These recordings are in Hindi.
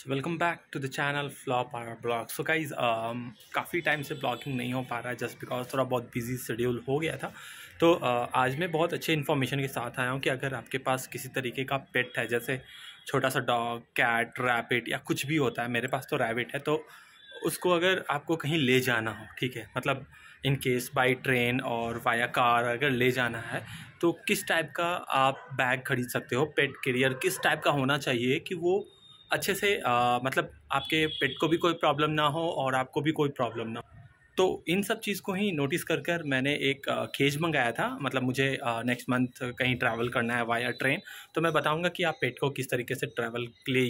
so welcome back to the channel flop or blog so guys काफ़ी टाइम से ब्लॉगिंग नहीं हो पा रहा है जस्ट बिकॉज थोड़ा बहुत बिजी शेड्यूल हो गया था तो uh, आज मैं बहुत अच्छे इन्फॉर्मेशन के साथ आया हूँ कि अगर आपके पास किसी तरीके का पेट है जैसे छोटा सा डॉग कैट रैबिट या कुछ भी होता है मेरे पास तो रैबिट है तो उसको अगर आपको कहीं ले जाना हो ठीक है मतलब इन केस बाई ट्रेन और वाया कार अगर ले जाना है तो किस टाइप का आप बैग खरीद सकते हो पेट कैरियर किस टाइप का होना चाहिए कि वो अच्छे से आ, मतलब आपके पेट को भी कोई प्रॉब्लम ना हो और आपको भी कोई प्रॉब्लम ना हो तो इन सब चीज़ को ही नोटिस कर कर मैंने एक केज मंगाया था मतलब मुझे नेक्स्ट मंथ कहीं ट्रैवल करना है वाया ट्रेन तो मैं बताऊंगा कि आप पेट को किस तरीके से ट्रैवल ले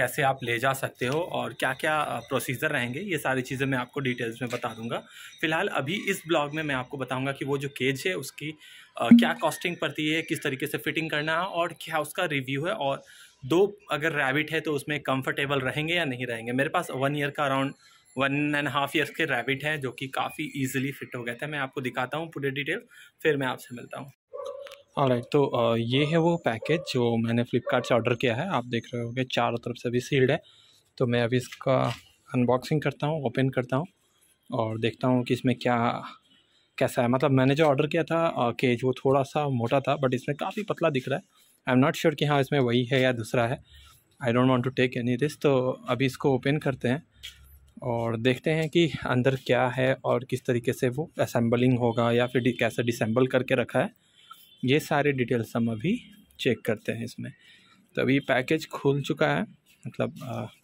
कैसे आप ले जा सकते हो और क्या क्या प्रोसीजर रहेंगे ये सारी चीज़ें मैं आपको डिटेल्स में बता दूंगा फिलहाल अभी इस ब्लॉग में मैं आपको बताऊँगा कि वो जो केज है उसकी क्या कॉस्टिंग पड़ती है किस तरीके से फिटिंग करना है और क्या उसका रिव्यू है और दो अगर रैबिट है तो उसमें कंफर्टेबल रहेंगे या नहीं रहेंगे मेरे पास वन ईयर का around one and half years के रैबिट है जो कि काफ़ी ईजिली फिट हो गए थे मैं आपको दिखाता हूँ पूरे डिटेल फिर मैं आपसे मिलता हूँ राइट right, तो ये है वो पैकेज जो मैंने फ्लिपकार्ट से ऑर्डर किया है आप देख रहे हो चारों तरफ से भी सील्ड है तो मैं अभी इसका अनबॉक्सिंग करता हूँ ओपन करता हूँ और देखता हूँ कि इसमें क्या कैसा है मतलब मैंने जो ऑर्डर किया था केज वो थोड़ा सा मोटा था बट इसमें काफ़ी पतला दिख रहा है आई एम नॉट श्योर कि हाँ इसमें वही है या दूसरा है I don't want to take any risk तो अभी इसको ओपन करते हैं और देखते हैं कि अंदर क्या है और किस तरीके से वो असम्बलिंग होगा या फिर कैसे डिसम्बल करके रखा है ये सारे डिटेल्स हम अभी चेक करते हैं इसमें तो अभी पैकेज खुल चुका है मतलब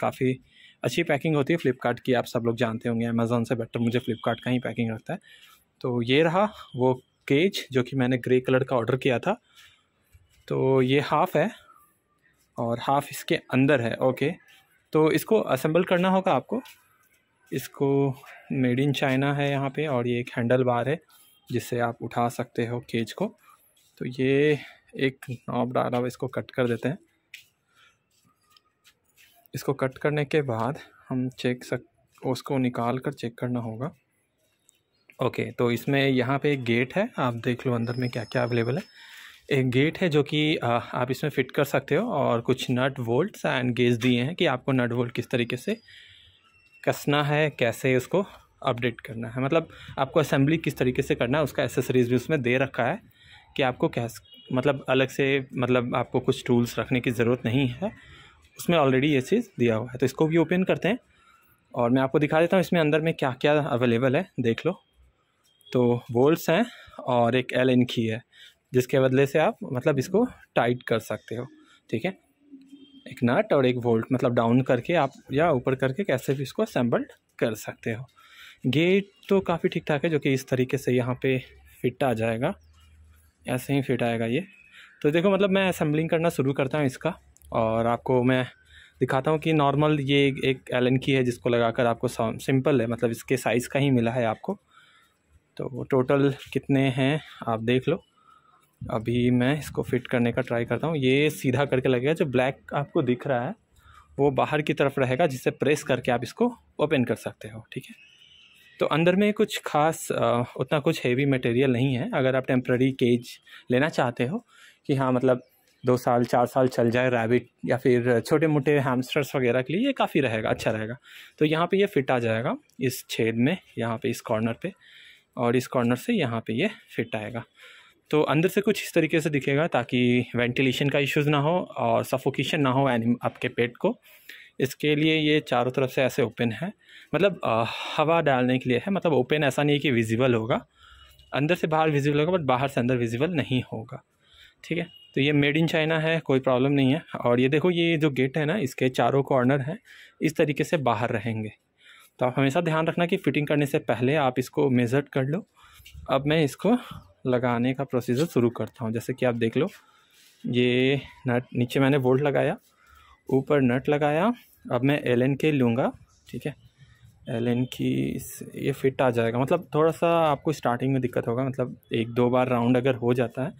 काफ़ी अच्छी पैकिंग होती है फ़्लिपकार्ट की आप सब लोग जानते होंगे अमेज़ोन से बेटर मुझे फ़्लिपकार्ट का ही पैकिंग रखता है तो ये रहा वो केज जो कि मैंने ग्रे कलर का ऑर्डर किया था तो ये हाफ़ है और हाफ़ इसके अंदर है ओके तो इसको असेंबल करना होगा आपको इसको मेड इन चाइना है यहाँ पे और ये एक हैंडल बार है जिससे आप उठा सकते हो केज को तो ये एक नॉब डाला इसको कट कर देते हैं इसको कट करने के बाद हम चेक सक उसको निकाल कर चेक करना होगा ओके तो इसमें यहाँ पे एक गेट है आप देख लो अंदर में क्या क्या अवेलेबल है एक गेट है जो कि आप इसमें फिट कर सकते हो और कुछ नट वोल्ट्स एंड गेज दिए हैं कि आपको नट वोल्ट किस तरीके से कसना है कैसे उसको अपडेट करना है मतलब आपको असेंबली किस तरीके से करना है उसका एसेसरीज भी उसमें दे रखा है कि आपको कैस मतलब अलग से मतलब आपको कुछ टूल्स रखने की ज़रूरत नहीं है उसमें ऑलरेडी ये चीज़ दिया हुआ है तो इसको भी ओपन करते हैं और मैं आपको दिखा देता हूँ इसमें अंदर में क्या क्या अवेलेबल है देख लो तो बोल्ट्स हैं और एक एल की है जिसके बदले से आप मतलब इसको टाइट कर सकते हो ठीक है एक नट और एक वोल्ट मतलब डाउन करके आप या ऊपर करके कैसे भी इसको असेंबल्ड कर सकते हो गेट तो काफ़ी ठीक ठाक है जो कि इस तरीके से यहाँ पे फिट आ जाएगा ऐसे ही फिट आएगा ये तो देखो मतलब मैं असेंबलिंग करना शुरू करता हूँ इसका और आपको मैं दिखाता हूँ कि नॉर्मल ये एक एलन की है जिसको लगाकर आपको सिंपल है मतलब इसके साइज़ का ही मिला है आपको तो टोटल कितने हैं आप देख लो अभी मैं इसको फिट करने का ट्राई करता हूँ ये सीधा करके लगेगा जो ब्लैक आपको दिख रहा है वो बाहर की तरफ रहेगा जिसे प्रेस करके आप इसको ओपन कर सकते हो ठीक है तो अंदर में कुछ खास उतना कुछ हेवी मटेरियल नहीं है अगर आप टेम्प्ररी केज लेना चाहते हो कि हाँ मतलब दो साल चार साल चल जाए रैबिट या फिर छोटे मोटे हैमस्टर्स वगैरह के लिए ये काफ़ी रहेगा अच्छा रहेगा तो यहाँ पे ये फिट आ जाएगा इस छेद में यहाँ पे इस कॉर्नर पे और इस कॉर्नर से यहाँ पे ये फिट आएगा तो अंदर से कुछ इस तरीके से दिखेगा ताकि वेंटिलेशन का इश्यूज़ ना हो और सफोकेशन ना हो एनिम आपके पेट को इसके लिए ये चारों तरफ से ऐसे ओपन है मतलब आ, हवा डालने के लिए है मतलब ओपन ऐसा नहीं है कि विजिबल होगा अंदर से बाहर विजिबल होगा बट बाहर से अंदर विजिबल नहीं होगा ठीक है तो ये मेड इन चाइना है कोई प्रॉब्लम नहीं है और ये देखो ये जो गेट है ना इसके चारों कॉर्नर हैं इस तरीके से बाहर रहेंगे तो आप हमेशा ध्यान रखना कि फ़िटिंग करने से पहले आप इसको मेज़र कर लो अब मैं इसको लगाने का प्रोसीजर शुरू करता हूँ जैसे कि आप देख लो ये नट नीचे मैंने बोल्ट लगाया ऊपर नट लगाया अब मैं एल एन के लूँगा ठीक है एल एन की ये फिट आ जाएगा मतलब थोड़ा सा आपको स्टार्टिंग में दिक्कत होगा मतलब एक दो बार राउंड अगर हो जाता है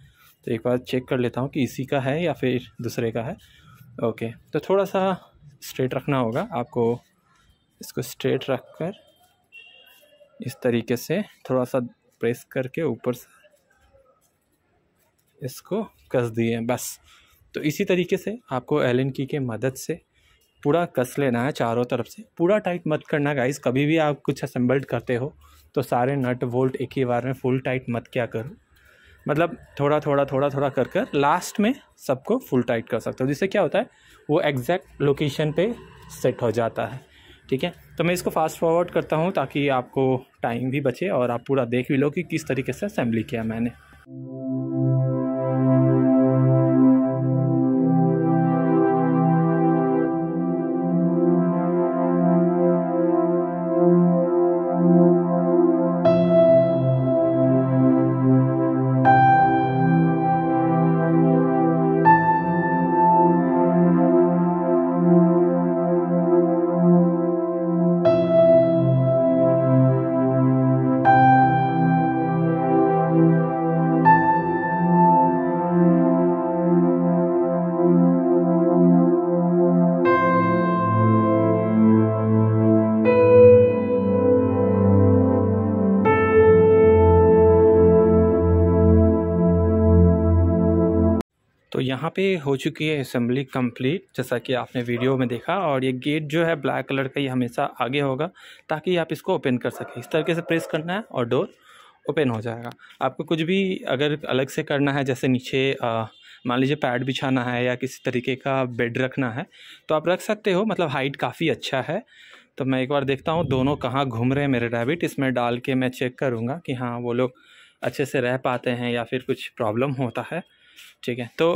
तो एक बार चेक कर लेता हूँ कि इसी का है या फिर दूसरे का है ओके तो थोड़ा सा स्ट्रेट रखना होगा आपको इसको स्ट्रेट रख कर इस तरीके से थोड़ा सा प्रेस करके ऊपर से इसको कस दिए बस तो इसी तरीके से आपको एन की के मदद से पूरा कस लेना है चारों तरफ से पूरा टाइट मत करना गाइस कभी भी आप कुछ असम्बल्ड करते हो तो सारे नट वोल्ट एक ही बार में फुल टाइट मत क्या करो मतलब थोड़ा थोड़ा थोड़ा थोड़ा कर कर लास्ट में सबको फुल टाइट कर सकते हो जिससे क्या होता है वो एग्जैक्ट लोकेशन पे सेट हो जाता है ठीक है तो मैं इसको फास्ट फॉरवर्ड करता हूँ ताकि आपको टाइम भी बचे और आप पूरा देख भी लो कि किस तरीके से असेंबली किया मैंने यहाँ पे हो चुकी है असम्बली कंप्लीट जैसा कि आपने वीडियो में देखा और ये गेट जो है ब्लैक कलर का ये हमेशा आगे होगा ताकि आप इसको ओपन कर सकें इस तरीके से प्रेस करना है और डोर ओपन हो जाएगा आपको कुछ भी अगर अलग से करना है जैसे नीचे मान लीजिए पैड बिछाना है या किसी तरीके का बेड रखना है तो आप रख सकते हो मतलब हाइट काफ़ी अच्छा है तो मैं एक बार देखता हूँ दोनों कहाँ घूम रहे हैं मेरे रैबिट इसमें डाल के मैं चेक करूँगा कि हाँ वो लोग अच्छे से रह पाते हैं या फिर कुछ प्रॉब्लम होता है ठीक है तो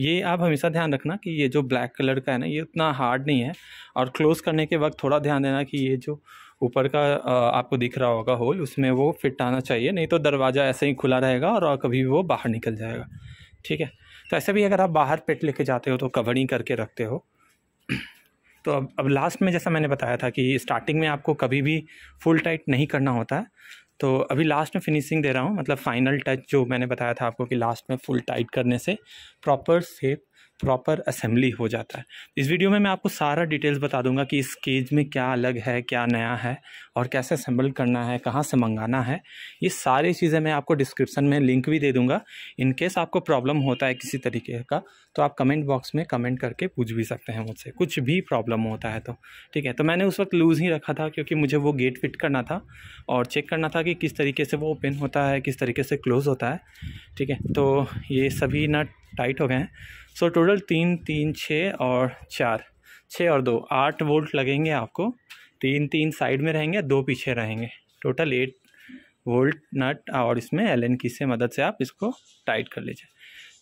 ये आप हमेशा ध्यान रखना कि ये जो ब्लैक कलर का है ना ये उतना हार्ड नहीं है और क्लोज़ करने के वक्त थोड़ा ध्यान देना कि ये जो ऊपर का आपको दिख रहा होगा होल उसमें वो फिट आना चाहिए नहीं तो दरवाज़ा ऐसे ही खुला रहेगा और कभी वो बाहर निकल जाएगा ठीक है तो ऐसे भी अगर आप बाहर पेट लेके जाते हो तो कवरिंग करके रखते हो तो अब अब लास्ट में जैसा मैंने बताया था कि स्टार्टिंग में आपको कभी भी फुल टाइट नहीं करना होता है तो अभी लास्ट में फिनिशिंग दे रहा हूँ मतलब फाइनल टच जो मैंने बताया था आपको कि लास्ट में फुल टाइट करने से प्रॉपर सेप प्रॉपर असेंबली हो जाता है इस वीडियो में मैं आपको सारा डिटेल्स बता दूंगा कि इस केज में क्या अलग है क्या नया है और कैसे असेंबल करना है कहाँ से मंगाना है ये सारी चीज़ें मैं आपको डिस्क्रिप्शन में लिंक भी दे दूंगा इनकेस आपको प्रॉब्लम होता है किसी तरीके का तो आप कमेंट बॉक्स में कमेंट करके पूछ भी सकते हैं मुझसे कुछ भी प्रॉब्लम होता है तो ठीक है तो मैंने उस वक्त लूज़ ही रखा था क्योंकि मुझे वो गेट फिट करना था और चेक करना था कि किस तरीके से वो ओपन होता है किस तरीके से क्लोज़ होता है ठीक है तो ये सभी ना टाइट हो गए हैं सो टोटल तीन तीन छः और चार छः और दो आठ वोल्ट लगेंगे आपको तीन तीन साइड में रहेंगे दो पीछे रहेंगे टोटल एट वोल्ट नट और इसमें एल एन की से मदद से आप इसको टाइट कर लीजिए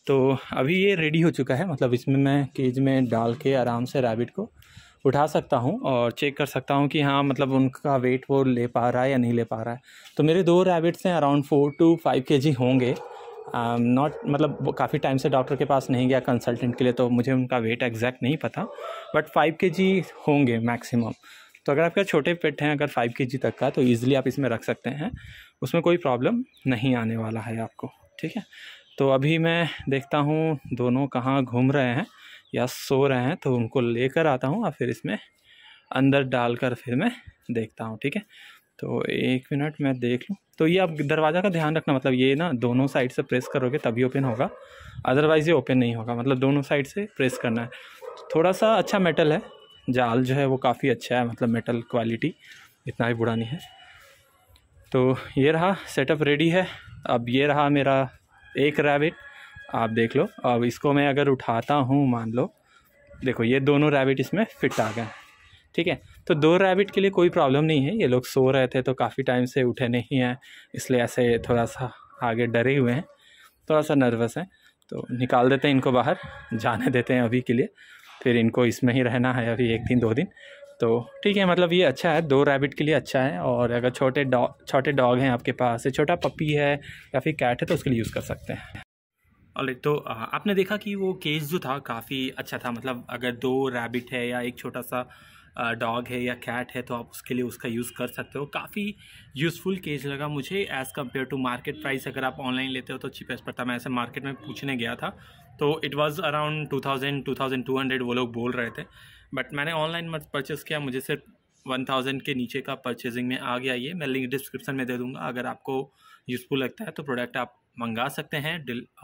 तो अभी ये रेडी हो चुका है मतलब इसमें मैं केज में डाल के आराम से रैबिट को उठा सकता हूँ और चेक कर सकता हूँ कि हाँ मतलब उनका वेट वो ले पा रहा है या नहीं ले पा रहा है तो मेरे दो रैबिट्स हैं अराउंड फोर टू फाइव के होंगे नॉट um, मतलब काफ़ी टाइम से डॉक्टर के पास नहीं गया कंसल्टेंट के लिए तो मुझे उनका वेट एग्जैक्ट नहीं पता बट फाइव के जी होंगे मैक्सिमम तो अगर आपका छोटे पेट हैं अगर फाइव के जी तक का तो ईज़िली आप इसमें रख सकते हैं उसमें कोई प्रॉब्लम नहीं आने वाला है आपको ठीक है तो अभी मैं देखता हूँ दोनों कहाँ घूम रहे हैं या सो रहे हैं तो उनको लेकर आता हूँ और फिर इसमें अंदर डाल कर फिर मैं देखता हूँ ठीक है तो एक मिनट मैं देख लूँ तो ये आप दरवाज़ा का ध्यान रखना मतलब ये ना दोनों साइड से प्रेस करोगे तभी ओपन होगा अदरवाइज़ ये ओपन नहीं होगा मतलब दोनों साइड से प्रेस करना है थोड़ा सा अच्छा मेटल है जाल जो है वो काफ़ी अच्छा है मतलब मेटल क्वालिटी इतना भी बुरा नहीं है तो ये रहा सेटअप रेडी है अब ये रहा मेरा एक रैबिट आप देख लो अब इसको मैं अगर उठाता हूँ मान लो देखो ये दोनों रैबिट इसमें फिट आ गए ठीक है तो दो रैबिट के लिए कोई प्रॉब्लम नहीं है ये लोग सो रहे थे तो काफ़ी टाइम से उठे नहीं हैं इसलिए ऐसे थोड़ा सा आगे डरे हुए हैं थोड़ा सा नर्वस हैं तो निकाल देते हैं इनको बाहर जाने देते हैं अभी के लिए फिर इनको इसमें ही रहना है अभी एक दिन दो दिन तो ठीक है मतलब ये अच्छा है दो रैबिट के लिए अच्छा है और अगर छोटे डॉग छोटे डॉग हैं आपके पास छोटा पपी है या फिर कैट है तो उसके लिए यूज़ कर सकते हैं और तो आपने देखा कि वो केस जो था काफ़ी अच्छा था मतलब अगर दो रैबिट है या एक छोटा सा डॉग है या कैट है तो आप उसके लिए उसका यूज़ कर सकते हो काफ़ी यूज़फुल केज लगा मुझे as compare to market price अगर आप ऑनलाइन लेते हो तो चीपेस्ट पड़ता मैं ऐसे मार्केट में पूछने गया था तो it was around two thousand two thousand two hundred वो लोग बोल रहे थे बट मैंने ऑनलाइन परचेस किया मुझे सिर्फ वन थाउजेंड के नीचे का परचेजिंग में आ गया ये मैं लिंक डिस्क्रिप्शन में दे दूँगा अगर आपको यूज़फुल लगता है तो प्रोडक्ट आप मंगा सकते हैं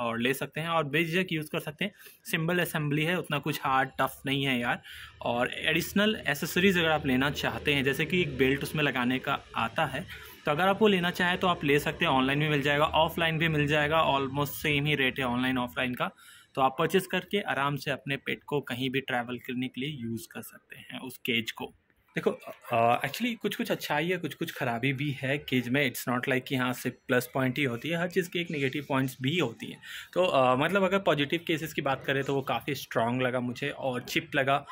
और ले सकते हैं और बेझिझक यूज़ कर सकते हैं सिंबल असेंबली है उतना कुछ हार्ड टफ नहीं है यार और एडिशनल एसेसरीज़ अगर आप लेना चाहते हैं जैसे कि एक बेल्ट उसमें लगाने का आता है तो अगर आप वो लेना चाहें तो आप ले सकते हैं ऑनलाइन भी मिल जाएगा ऑफलाइन भी मिल जाएगा ऑलमोस्ट सेम ही रेट है ऑनलाइन ऑफलाइन का तो आप परचेज़ करके आराम से अपने पेट को कहीं भी ट्रैवल करने के लिए यूज़ कर सकते हैं उस केज को देखो एक्चुअली uh, कुछ कुछ अच्छाई है कुछ कुछ खराबी भी है केज में इट्स नॉट लाइक कि हाँ सिर्फ प्लस पॉइंट ही होती है हर चीज़ की एक नेगेटिव पॉइंट्स भी होती हैं तो uh, मतलब अगर पॉजिटिव केसेस की बात करें तो वो काफ़ी स्ट्रांग लगा मुझे और चिप लगा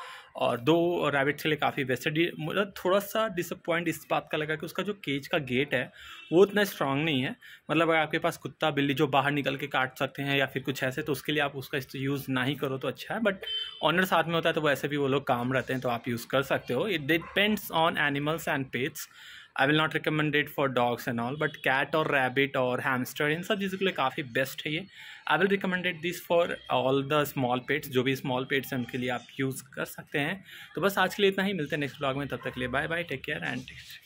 और दो रैबिट के लिए काफ़ी बेस्ट है मतलब थोड़ा सा डिसअपॉइंट इस बात का लगा कि उसका जो केज का गेट है वो उतना स्ट्रांग नहीं है मतलब अगर आपके पास कुत्ता बिल्ली जो बाहर निकल के काट सकते हैं या फिर कुछ ऐसे तो उसके लिए आप उसका यूज़ ना ही करो तो अच्छा है बट ऑनर साथ में होता है तो वैसे भी वो लोग काम रहते हैं तो आप यूज़ कर सकते हो it depends on animals and pets I will not recommended for dogs and all but cat और रैबिट और हैमस्टर इन सब चीज़ों के लिए काफ़ी बेस्ट है ये I will recommended this for all the small pets जो भी स्मॉल पेट्स हैं उनके लिए आप यूज़ कर सकते हैं तो बस आज के लिए इतना ही मिलते हैं नेक्स्ट ब्लॉग में तब तक के लिए bye bye take care and